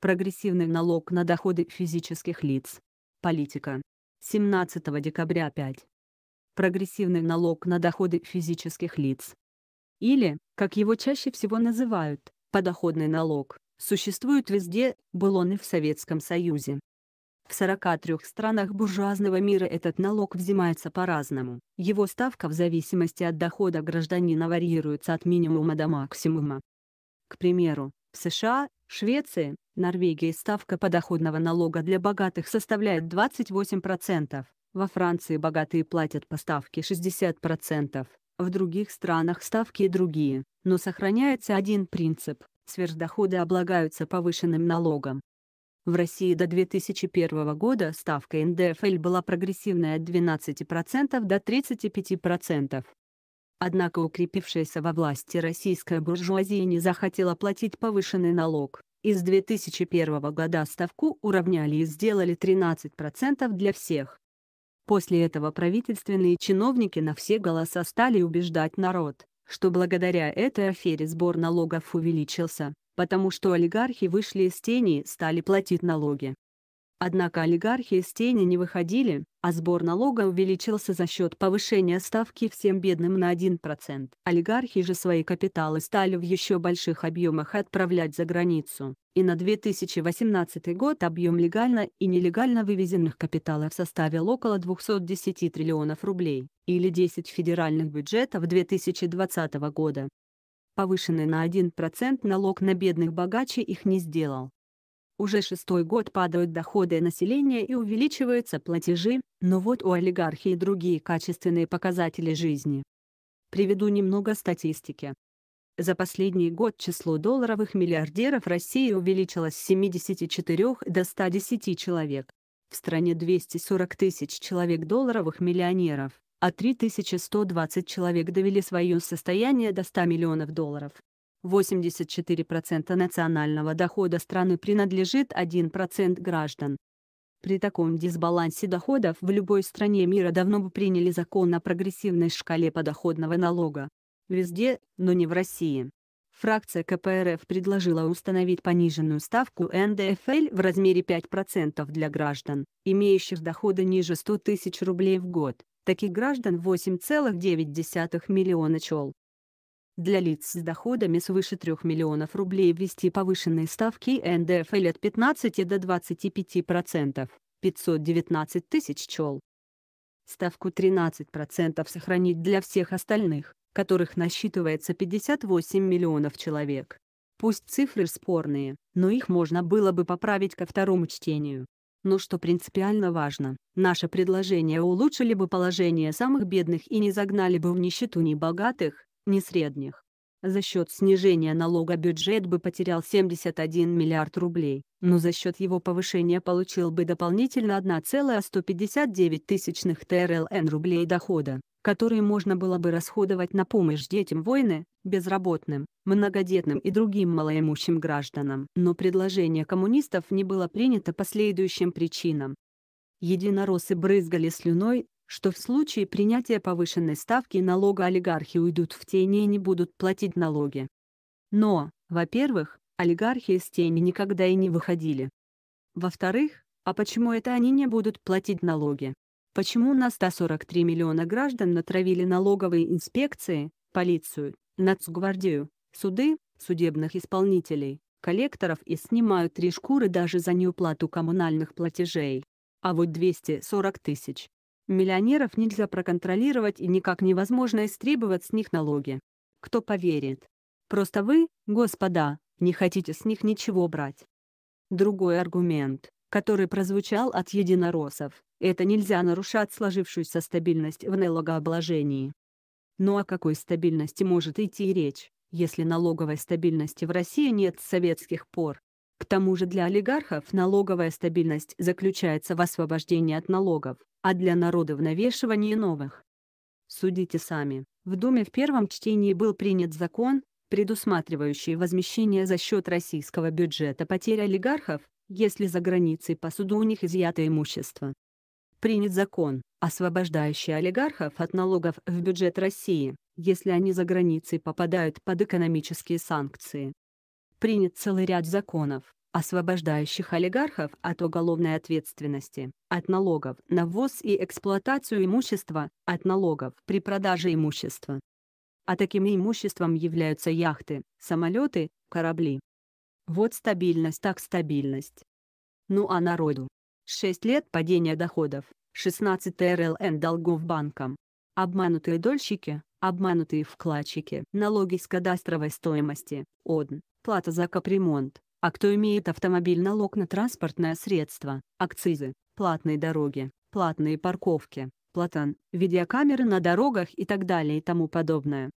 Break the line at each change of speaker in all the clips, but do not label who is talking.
Прогрессивный налог на доходы физических лиц. Политика. 17 декабря 5. Прогрессивный налог на доходы физических лиц. Или, как его чаще всего называют, подоходный налог, существует везде, был он и в Советском Союзе. В 43 странах буржуазного мира этот налог взимается по-разному. Его ставка в зависимости от дохода гражданина варьируется от минимума до максимума. К примеру, в США Швеции, Норвегии ставка подоходного налога для богатых составляет 28%, во Франции богатые платят по ставке 60%, в других странах ставки другие, но сохраняется один принцип – сверхдоходы облагаются повышенным налогом. В России до 2001 года ставка НДФЛ была прогрессивная от 12% до 35%. Однако укрепившаяся во власти российская буржуазия не захотела платить повышенный налог. Из 2001 года ставку уравняли и сделали 13% для всех. После этого правительственные чиновники на все голоса стали убеждать народ, что благодаря этой афере сбор налогов увеличился, потому что олигархи вышли из тени и стали платить налоги. Однако олигархи из тени не выходили, а сбор налога увеличился за счет повышения ставки всем бедным на 1%. Олигархи же свои капиталы стали в еще больших объемах отправлять за границу. И на 2018 год объем легально и нелегально вывезенных капиталов составил около 210 триллионов рублей, или 10 федеральных бюджетов 2020 года повышенный на 1% налог на бедных богаче их не сделал. Уже шестой год падают доходы населения и увеличиваются платежи, но вот у олигархии другие качественные показатели жизни. Приведу немного статистики. За последний год число долларовых миллиардеров России увеличилось с 74 до 110 человек. В стране 240 тысяч человек долларовых миллионеров, а 3120 человек довели свое состояние до 100 миллионов долларов. 84% национального дохода страны принадлежит 1% граждан. При таком дисбалансе доходов в любой стране мира давно бы приняли закон о прогрессивной шкале подоходного налога. Везде, но не в России. Фракция КПРФ предложила установить пониженную ставку НДФЛ в размере 5% для граждан, имеющих доходы ниже 100 тысяч рублей в год. Таких граждан 8,9 миллиона чел. Для лиц с доходами свыше 3 миллионов рублей ввести повышенные ставки НДФЛ от 15 до 25%, 519 тысяч чел. Ставку 13% сохранить для всех остальных, которых насчитывается 58 миллионов человек. Пусть цифры спорные, но их можно было бы поправить ко второму чтению. Но что принципиально важно, наше предложение улучшили бы положение самых бедных и не загнали бы в нищету ни богатых, ни средних. За счет снижения налога бюджет бы потерял 71 миллиард рублей, но за счет его повышения получил бы дополнительно 1,159 тысячных ТРЛН рублей дохода, которые можно было бы расходовать на помощь детям войны, безработным, многодетным и другим малоимущим гражданам. Но предложение коммунистов не было принято по следующим причинам. Единороссы брызгали слюной, что в случае принятия повышенной ставки налога олигархи уйдут в тени и не будут платить налоги. Но, во-первых, олигархи из тени никогда и не выходили. Во-вторых, а почему это они не будут платить налоги? Почему на 143 миллиона граждан натравили налоговые инспекции, полицию, нацгвардию, суды, судебных исполнителей, коллекторов и снимают три шкуры даже за неуплату коммунальных платежей? А вот 240 тысяч, Миллионеров нельзя проконтролировать и никак невозможно истребовать с них налоги. Кто поверит? Просто вы, господа, не хотите с них ничего брать. Другой аргумент, который прозвучал от единороссов, это нельзя нарушать сложившуюся стабильность в налогообложении. Но ну о какой стабильности может идти речь, если налоговой стабильности в России нет с советских пор? К тому же для олигархов налоговая стабильность заключается в освобождении от налогов а для народа в навешивании новых. Судите сами, в Думе в первом чтении был принят закон, предусматривающий возмещение за счет российского бюджета потерь олигархов, если за границей по суду у них изъято имущество. Принят закон, освобождающий олигархов от налогов в бюджет России, если они за границей попадают под экономические санкции. Принят целый ряд законов, освобождающих олигархов от уголовной ответственности, от налогов на ввоз и эксплуатацию имущества, от налогов при продаже имущества. А таким имуществом являются яхты, самолеты, корабли. Вот стабильность так стабильность. Ну а народу? 6 лет падения доходов, 16 ТРЛН долгов банкам. Обманутые дольщики, обманутые вкладчики, налоги с кадастровой стоимости, ОДН, плата за капремонт, а кто имеет автомобиль налог на транспортное средство, акцизы, платные дороги, платные парковки, платан, видеокамеры на дорогах и так далее и тому подобное.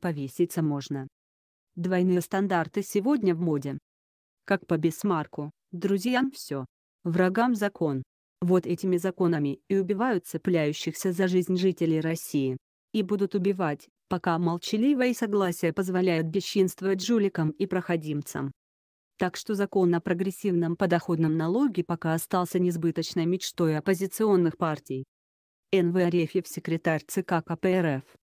Повеситься можно. Двойные стандарты сегодня в моде. Как по бисмарку, друзьям все. Врагам закон. Вот этими законами и убивают цепляющихся за жизнь жителей России. И будут убивать, пока молчаливое согласие позволяет бесчинствовать жуликам и проходимцам. Так что закон о прогрессивном подоходном налоге пока остался несбыточной мечтой оппозиционных партий. Н.В. Арефьев, секретарь ЦК КПРФ.